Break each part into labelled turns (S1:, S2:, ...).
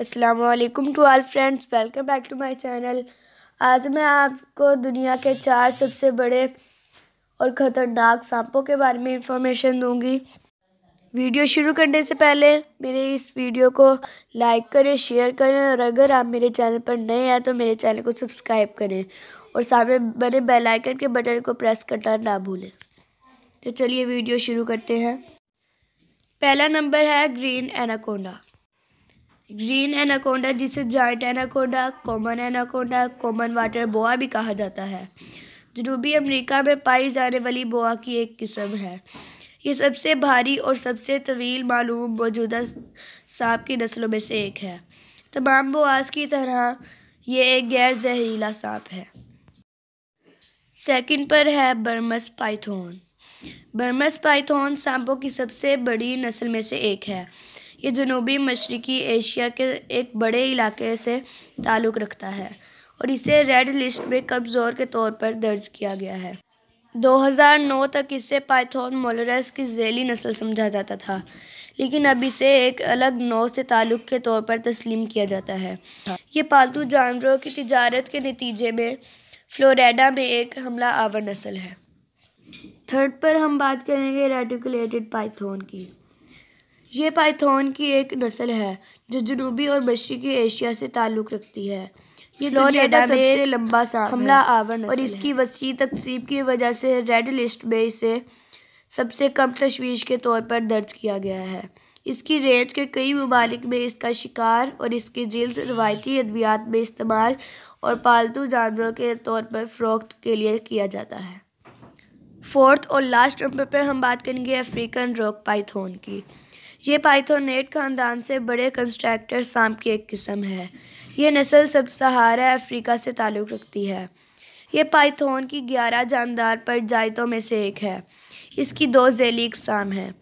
S1: असलकम to all friends welcome back to my channel आज मैं आपको दुनिया के चार सबसे बड़े और ख़तरनाक सांपों के बारे में इंफॉर्मेशन दूंगी वीडियो शुरू करने से पहले मेरे इस वीडियो को लाइक करें शेयर करें और अगर आप मेरे चैनल पर नए हैं तो मेरे चैनल को सब्सक्राइब करें और सामने बने बेलाइकन के बटन को प्रेस करना ना भूलें तो चलिए वीडियो शुरू करते हैं पहला नंबर है ग्रीन एनाकोंडा ग्रीन एनाकोंडा जिसे giant anaconda common anaconda common water boa भी कहा जाता है जनूबी अमेरिका में पाई जाने वाली बोआ की एक किस्म है ये सबसे भारी और सबसे तवील मालूम मौजूदा सांप की नस्लों में से एक है तमाम बोआस की तरह ये एक गैर जहरीला सांप है सेकंड पर है बर्मस पाइथोन बर्मस पाइथोन सांपों की सबसे बड़ी नस्ल में से एक है ये जनूबी मशरक़ी एशिया के एक बड़े इलाके से ताल्लुक़ रखता है और इसे रेड लिस्ट में कमज़ोर के तौर पर दर्ज किया गया है 2009 तक इसे पाइथन मोलरस की जैली नस्ल समझा जाता था लेकिन अब इसे एक अलग नौ से ताल्लुक़ के तौर पर तस्लीम किया जाता है ये पालतू जानवरों की तजारत के नतीजे में फ्लोरिडा में एक हमला आवर नस्ल है थर्ड पर हम बात करेंगे रेडिकुलेटेड पाइथन की ये पाइथन की एक नस्ल है जो जनूबी और मशरक़ी एशिया से ताल्लुक़ रखती है
S2: ये फ्लोरिडा सबसे
S1: लंबा सांप हमला आवर और इसकी वसी तकसीब की वजह से रेड लिस्ट में इसे सबसे कम तशवीश के तौर पर दर्ज किया गया है इसकी रेंज के कई ममालिक में इसका शिकार और इसकी जल्द रवायती अद्वियात में इस्तेमाल और पालतू जानवरों के तौर पर फ़रोख्त के लिए किया जाता है फोर्थ और लास्ट नंबर पर हम बात करेंगे अफ्रीकन रॉक पाइथन की ये एट खानदान से बड़े कंस्ट्रैक्टर सांप की एक किस्म है ये नस्ल सब सहारा अफ्रीका से ताल्लुक़ रखती है ये पाइथोन की ग्यारह जानदार प्रजातों में से एक है इसकी दो झैली इकसाम हैं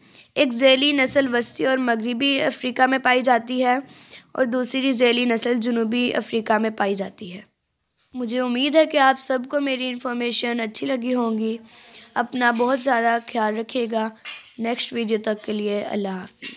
S1: एक झैली नस्ल वस्ती और मगरबी अफ्रीका में पाई जाती है और दूसरी झैली नस्ल जनूबी अफ्रीका में पाई जाती है मुझे उम्मीद है कि आप सबको मेरी इन्फॉर्मेशन अच्छी लगी होंगी अपना बहुत ज़्यादा ख्याल रखिएगा नेक्स्ट वीडियो तक के लिए अल्लाह हाफिज़